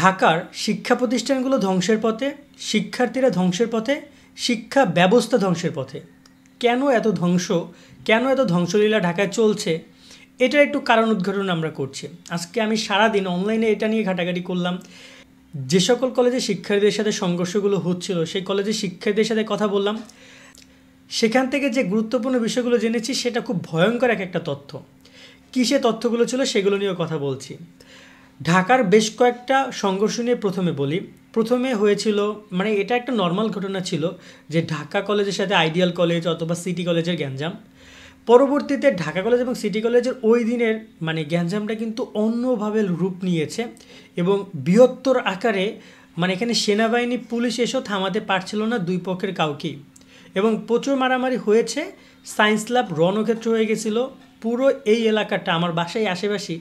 ঢাকার শিক্ষা প্রতিষ্ঠানগুলো ধ্বংসের পথে শিক্ষার্থীরা ধ্বংসের পথে শিক্ষা ব্যবস্থা ধ্বংসের পথে কেন এত ধ্বংস কেন এত ধ্বংসলীলা ঢাকায় চলছে এটার একটু কারণ উদ্ঘাটন আমরা করছি আজকে আমি সারাদিন অনলাইনে এটা নিয়ে ঘাটাঘাটি করলাম যে সকল কলেজে শিক্ষার্থীদের সাথে সংঘর্ষগুলো হচ্ছিল সেই কলেজে শিক্ষার্থীদের সাথে কথা বললাম সেখান থেকে যে গুরুত্বপূর্ণ বিষয়গুলো জেনেছি সেটা খুব ভয়ঙ্কর এক একটা তথ্য কী সে তথ্যগুলো ছিল সেগুলো নিয়েও কথা বলছি ঢাকার বেশ কয়েকটা সংঘর্ষ নিয়ে প্রথমে বলি প্রথমে হয়েছিল মানে এটা একটা নর্মাল ঘটনা ছিল যে ঢাকা কলেজের সাথে আইডিয়াল কলেজ অথবা সিটি কলেজের গ্যাঞ্জাম পরবর্তীতে ঢাকা কলেজ এবং সিটি কলেজের ওই দিনের মানে গ্যাঞ্জামটা কিন্তু অন্যভাবে রূপ নিয়েছে এবং বৃহত্তর আকারে মানে এখানে সেনাবাহিনী পুলিশ এসেও থামাতে পারছিল না দুই পক্ষের কাউকেই এবং প্রচুর মারামারি হয়েছে সায়েন্স ল্যাব রণক্ষেত্র হয়ে গেছিলো পুরো এই এলাকাটা আমার বাসায় আশেপাশে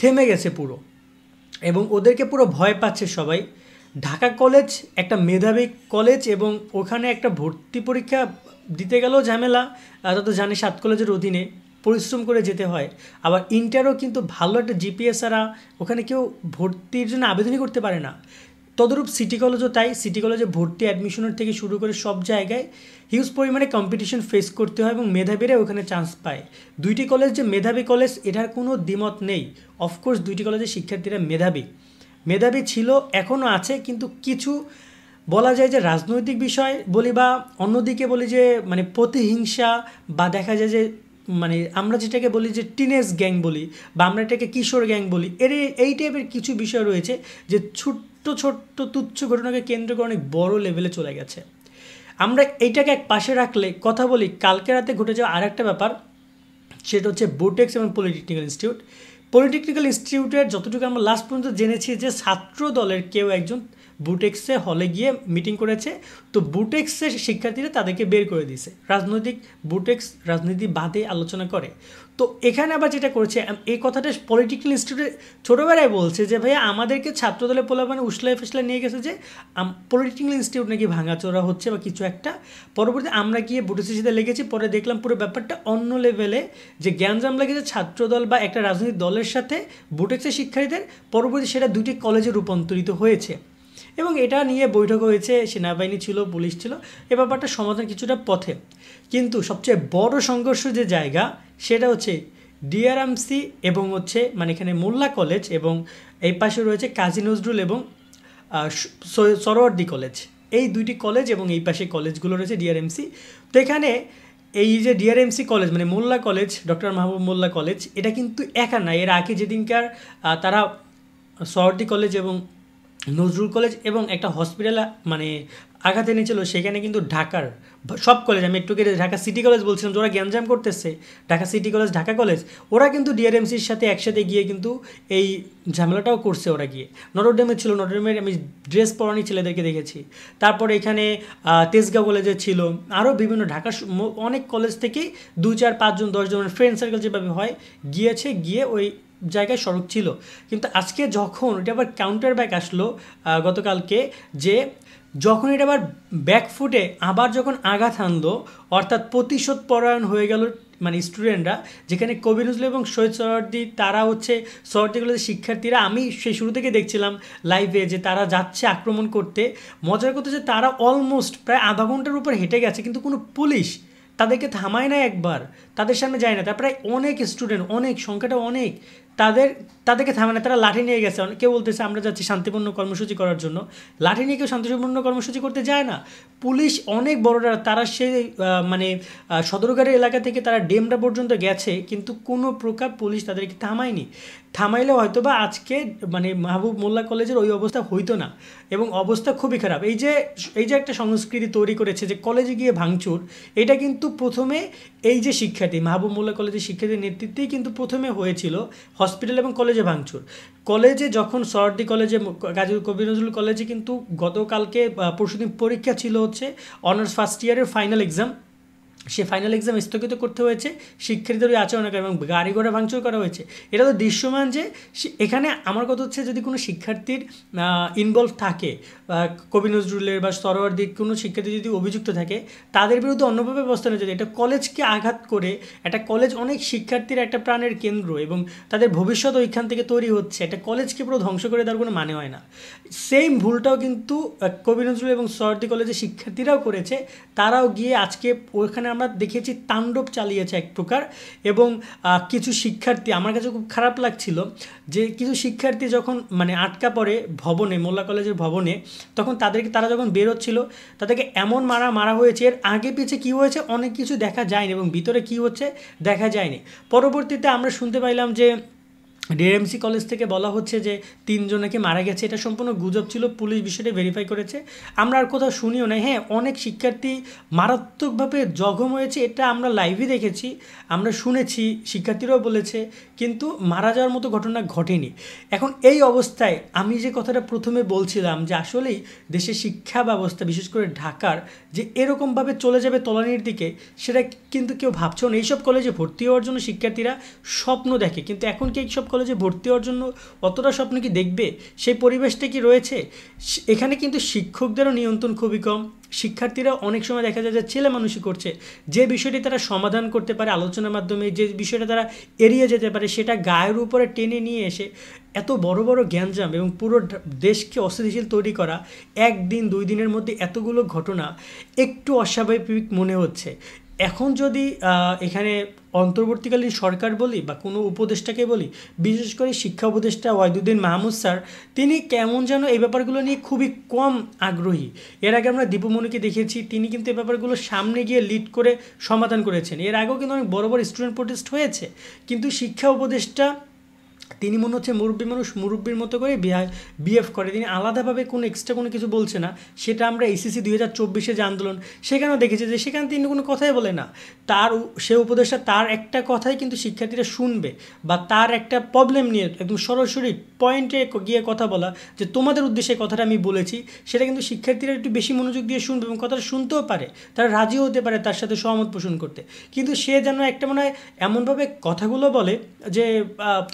থেমে গেছে পুরো এবং ওদেরকে পুরো ভয় পাচ্ছে সবাই ঢাকা কলেজ একটা মেধাবী কলেজ এবং ওখানে একটা ভর্তি পরীক্ষা দিতে গেলেও ঝামেলা তারা তো জানে সাত কলেজের অধীনে পরিশ্রম করে যেতে হয় আবার ইন্টারও কিন্তু ভালো একটা জিপিএস ছাড়া ওখানে কেউ ভর্তির জন্য আবেদনই করতে পারে না তদরূপ সিটি কলেজও তাই সিটি কলেজে ভর্তি অ্যাডমিশনের থেকে শুরু করে সব জায়গায় হিউজ পরিমাণে কম্পিটিশন ফেস করতে হয় এবং মেধাবীরা ওখানে চান্স পায় দুইটি কলেজ যে মেধাবী কলেজ এটার কোনো দ্বিমত নেই অফকোর্স দুইটি কলেজের শিক্ষার্থীরা মেধাবী মেধাবী ছিল এখনও আছে কিন্তু কিছু বলা যায় যে রাজনৈতিক বিষয় বলি বা অন্যদিকে বলি যে মানে প্রতিহিংসা বা দেখা যায় যে মানে আমরা যেটাকে বলি যে টিনেজ গ্যাং বলি বা আমরা এটাকে কিশোর গ্যাং বলি এর এই টাইপের কিছু বিষয় রয়েছে যে ছুট ছোট্ট ছোট্ট তুচ্ছ ঘটনাকে কেন্দ্র করে অনেক বড় লেভেলে চলে গেছে আমরা এইটাকে এক পাশে রাখলে কথা বলি কালকে রাতে ঘটে যাওয়া আর একটা ব্যাপার সেটা হচ্ছে বোটেক্স এবং পলিটেকনিক্যাল ইনস্টিটিউট পলিটেকনিক্যাল ইনস্টিটিউটের যতটুকু আমরা লাস্ট পর্যন্ত জেনেছি যে ছাত্র দলের কেউ একজন বুটেক্সে হলে গিয়ে মিটিং করেছে তো বুটেক্সের শিক্ষার্থীরা তাদেরকে বের করে দিছে রাজনৈতিক বুটেক্স রাজনীতি বাদে আলোচনা করে তো এখানে আবার যেটা করেছে এই কথাটা পলিটিক্যাল ইনস্টিটিউটে ছোটোবেলায় বলছে যে ভাইয়া আমাদেরকে ছাত্রদলে পোলাপানে উসলায় ফুসলায় নিয়ে গেছে যে পলিটিক্যাল ইনস্টিটিউট নাকি ভাঙাচোরা হচ্ছে বা কিছু একটা পরবর্তী আমরা গিয়ে বুটেক্সের সাথে লেগেছি পরে দেখলাম পুরো ব্যাপারটা অন্য লেভেলে যে জ্ঞানজাম লেগেছে ছাত্রদল বা একটা রাজনৈতিক দলের সাথে বুটেক্সের শিক্ষার্থীদের পরবর্তী সেটা দুটি কলেজে রূপান্তরিত হয়েছে এবং এটা নিয়ে বৈঠক হয়েছে সেনাবাহিনী ছিল পুলিশ ছিল এ ব্যাপারটা সমাধান কিছুটা পথে কিন্তু সবচেয়ে বড় সংঘর্ষ যে জায়গা সেটা হচ্ছে ডিআরএমসি এবং হচ্ছে মানে এখানে মোল্লা কলেজ এবং এই পাশে রয়েছে কাজী নজরুল এবং সরোয়ার্দি কলেজ এই দুইটি কলেজ এবং এই পাশে কলেজগুলো রয়েছে ডিআরএমসি তো এখানে এই যে ডিআরএমসি কলেজ মানে Molla college doctor Mahbub Molla college এটা কিন্তু একা না এর আগে যেদিনকার তারা সরোয়ার্দি কলেজ এবং নজরুল কলেজ এবং একটা হসপিটাল মানে আঘাত এনেছিল সেখানে কিন্তু ঢাকার সব কলেজ আমি একটু ঢাকা সিটি কলেজ বলছিলাম যারা গ্যাঞ্জাম করতেছে Dhaka city college Dhaka college ওরা কিন্তু ডিআরএমসির সাথে একসাথে গিয়ে কিন্তু এই ঝামেলাটাও করছে ওরা গিয়ে নটরডেমে ছিল নটরডেমের আমি ড্রেস পরানি ছেলেদেরকে দেখেছি তারপরে এখানে তেজগাঁও কলেজে ছিল আরও বিভিন্ন ঢাকা অনেক কলেজ থেকেই দু চার পাঁচজন দশজনের ফ্রেন্ড সার্কেল যেভাবে হয় গিয়েছে গিয়ে ওই জায়গায় সড়ক ছিল কিন্তু আজকে যখন এটা আবার কাউন্টার ব্যাক আসলো গতকালকে যে যখন এটা আবার ব্যাকফুটে আবার যখন আঘাত আনলো অর্থাৎ প্রতিশোধ পরায়ণ হয়ে গেল মানে স্টুডেন্টরা যেখানে কবি নজরুল এবং শহীদ সরদি তারা হচ্ছে কলেজের শিক্ষার্থীরা আমি সেই শুরু থেকে দেখছিলাম লাইভে যে তারা যাচ্ছে আক্রমণ করতে মজার কথা যে তারা অলমোস্ট প্রায় আধা ঘন্টার উপর হেঁটে গেছে কিন্তু কোনো পুলিশ তাদেরকে থামায় না একবার তাদের সামনে যায় না তারপরে অনেক স্টুডেন্ট অনেক সংখ্যাটা অনেক তাদের তাদেরকে থামানো তারা লাঠি নিয়ে গেছে কেউ বলতেছে আমরা যাচ্ছি শান্তিপূর্ণ কর্মসূচি করার জন্য লাঠি নিয়ে কেউ শান্তিপূর্ণ কর্মসূচি করতে যায় না পুলিশ অনেক বড়রা তারা সেই মানে সদরঘাটের এলাকা থেকে তারা ডেমরা পর্যন্ত গেছে কিন্তু কোনো প্রকার পুলিশ তাদেরকে থামায়নি থামাইলে হয়তো বা আজকে মানে মাহবুব মোল্লা কলেজের ওই অবস্থা হইতো না এবং অবস্থা খুবই খারাপ এই যে এই যে একটা সংস্কৃতি তৈরি করেছে যে কলেজে গিয়ে ভাঙচুর এটা কিন্তু প্রথমে এই যে শিক্ষার্থী মাহবুব মোল্লা কলেজের শিক্ষার্থীর নেতৃত্বেই কিন্তু প্রথমে হয়েছিল হসপিটাল এবং কলেজে ভাঙচুর কলেজে যখন সরডি কলেজে কাজী কবি নজরুল কলেজে কিন্তু গতকালকে পরশুদিন পরীক্ষা ছিল হচ্ছে অনার্স ফার্স্ট ইয়ারের ফাইনাল এক্সাম সে ফাইনাল এক্সাম স্থগিত করতে হয়েছে শিক্ষার্থীদের ওই আচরণ করা এবং গাড়ি ঘোড়া ভাঙচুর করা হয়েছে এটা তো দৃশ্যমান যে এখানে আমার কথা হচ্ছে যদি কোনো শিক্ষার্থীর ইনভলভ থাকে কবি নজরুলের বা দিক কোনো শিক্ষার্থী যদি অভিযুক্ত থাকে তাদের বিরুদ্ধে অন্যভাবে ব্যবস্থা নেওয়া যায় এটা কলেজকে আঘাত করে একটা কলেজ অনেক শিক্ষার্থীর একটা প্রাণের কেন্দ্র এবং তাদের ভবিষ্যৎ ওইখান থেকে তৈরি হচ্ছে এটা কলেজকে পুরো ধ্বংস করে দেওয়ার কোনো মানে হয় না সেম ভুলটাও কিন্তু কবি নজরুল এবং সরোয়ার্দি কলেজের শিক্ষার্থীরাও করেছে তারাও গিয়ে আজকে ওখানে সেখানে আমরা দেখেছি তাণ্ডব চালিয়েছে এক প্রকার এবং কিছু শিক্ষার্থী আমার কাছে খুব খারাপ লাগছিল যে কিছু শিক্ষার্থী যখন মানে আটকা পড়ে ভবনে মোল্লা কলেজের ভবনে তখন তাদেরকে তারা যখন বেরোচ্ছিল তাদেরকে এমন মারা মারা হয়েছে এর আগে পিছিয়ে কী হয়েছে অনেক কিছু দেখা যায়নি এবং ভিতরে কি হচ্ছে দেখা যায়নি পরবর্তীতে আমরা শুনতে পাইলাম যে ডিএমসি কলেজ থেকে বলা হচ্ছে যে তিনজনকে মারা গেছে এটা সম্পূর্ণ গুজব ছিল পুলিশ বিষয়টা ভেরিফাই করেছে আমরা আর কোথাও শুনিও নাই হ্যাঁ অনেক শিক্ষার্থী মারাত্মকভাবে জঘম হয়েছে এটা আমরা লাইভে দেখেছি আমরা শুনেছি শিক্ষার্থীরাও বলেছে কিন্তু মারা যাওয়ার মতো ঘটনা ঘটেনি এখন এই অবস্থায় আমি যে কথাটা প্রথমে বলছিলাম যে আসলেই দেশের শিক্ষা ব্যবস্থা বিশেষ করে ঢাকার যে এরকমভাবে চলে যাবে তলানির দিকে সেটা কিন্তু কেউ ভাবছেও না এইসব কলেজে ভর্তি হওয়ার জন্য শিক্ষার্থীরা স্বপ্ন দেখে কিন্তু এখন কি এইসব কলেজে ভর্তি হওয়ার জন্য অতটা স্বপ্ন কি দেখবে সেই পরিবেশটা কি রয়েছে এখানে কিন্তু শিক্ষকদেরও নিয়ন্ত্রণ খুবই কম শিক্ষার্থীরা অনেক সময় দেখা যায় যে ছেলে মানুষই করছে যে বিষয়টি তারা সমাধান করতে পারে আলোচনার মাধ্যমে যে বিষয়টা তারা এড়িয়ে যেতে পারে সেটা গায়ের উপরে টেনে নিয়ে এসে এত বড় বড় জ্ঞানজাম এবং পুরো দেশকে অস্থিতিশীল তৈরি করা একদিন দুই দিনের মধ্যে এতগুলো ঘটনা একটু অস্বাভাবিক মনে হচ্ছে এখন যদি এখানে অন্তর্বর্তীকালীন সরকার বলি বা কোনো উপদেষ্টাকে বলি বিশেষ করে শিক্ষা উপদেষ্টা ওয়াইদুদ্দিন মাহমুদ স্যার তিনি কেমন যেন এই ব্যাপারগুলো নিয়ে খুবই কম আগ্রহী এর আগে আমরা দীপুমণিকে দেখেছি তিনি কিন্তু এই ব্যাপারগুলো সামনে গিয়ে লিড করে সমাধান করেছেন এর আগেও কিন্তু অনেক বড় বড় স্টুডেন্ট প্রোটেস্ট হয়েছে কিন্তু শিক্ষা উপদেষ্টা তিনি মনে হচ্ছে মুরব্বী মানুষ মুরব্বীর মতো করে বিএফ করে তিনি আলাদাভাবে কোনো এক্সট্রা কোনো কিছু বলছে না সেটা আমরা এসিসি দুই হাজার চব্বিশে যে আন্দোলন সেখানেও দেখেছি যে সেখানে তিনি কোনো কথাই বলে না তার সে উপদেশটা তার একটা কথাই কিন্তু শিক্ষার্থীরা শুনবে বা তার একটা প্রবলেম নিয়ে একদম সরাসরি পয়েন্টে গিয়ে কথা বলা যে তোমাদের উদ্দেশ্যে কথাটা আমি বলেছি সেটা কিন্তু শিক্ষার্থীরা একটু বেশি মনোযোগ দিয়ে শুনবে এবং কথাটা শুনতেও পারে তারা রাজিও হতে পারে তার সাথে সহমত পোষণ করতে কিন্তু সে যেন একটা মনে হয় এমনভাবে কথাগুলো বলে যে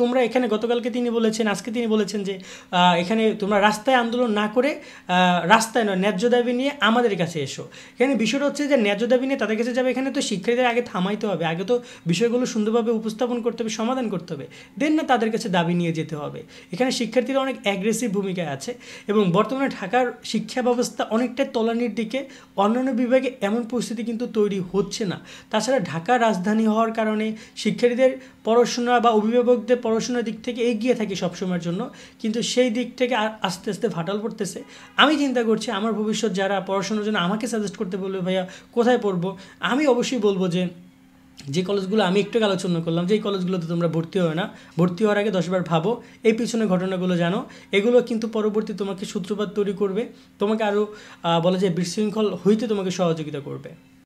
তোমরা এখানে গতকালকে তিনি বলেছেন আজকে তিনি বলেছেন যে এখানে তোমরা রাস্তায় আন্দোলন না করে রাস্তায় নয় ন্যায্য দাবি নিয়ে আমাদের কাছে এসো এখানে বিষয়টা হচ্ছে যে ন্যায্য দাবি নিয়ে তাদের কাছে যাবে এখানে তো শিক্ষার্থীদের আগে থামাইতে হবে আগে তো বিষয়গুলো সুন্দরভাবে উপস্থাপন করতে হবে সমাধান করতে হবে দেন না তাদের কাছে দাবি নিয়ে যেতে হবে এখানে শিক্ষার্থীরা অনেক অ্যাগ্রেসিভ ভূমিকায় আছে এবং বর্তমানে ঢাকার শিক্ষা ব্যবস্থা অনেকটাই তলানির দিকে অন্যান্য বিভাগে এমন পরিস্থিতি কিন্তু তৈরি হচ্ছে না তাছাড়া ঢাকা রাজধানী হওয়ার কারণে শিক্ষার্থীদের পড়াশোনা বা অভিভাবকদের পড়াশোনার দিক থেকে এগিয়ে থাকি সবসময়ের জন্য কিন্তু সেই দিক থেকে আস্তে আস্তে ফাটাল পড়তেছে আমি চিন্তা করছি আমার ভবিষ্যৎ যারা পড়াশোনার জন্য আমাকে সাজেস্ট করতে বলবে ভাইয়া কোথায় পড়বো আমি অবশ্যই বলবো যে যে কলেজগুলো আমি একটু আলোচনা করলাম যে কলেজগুলোতে তোমরা ভর্তি হয় না ভর্তি হওয়ার আগে দশবার ভাবো এই পিছনে ঘটনাগুলো জানো এগুলো কিন্তু পরবর্তী তোমাকে সূত্রপাত তৈরি করবে তোমাকে আরও বলা যায় বিশৃঙ্খল হইতে তোমাকে সহযোগিতা করবে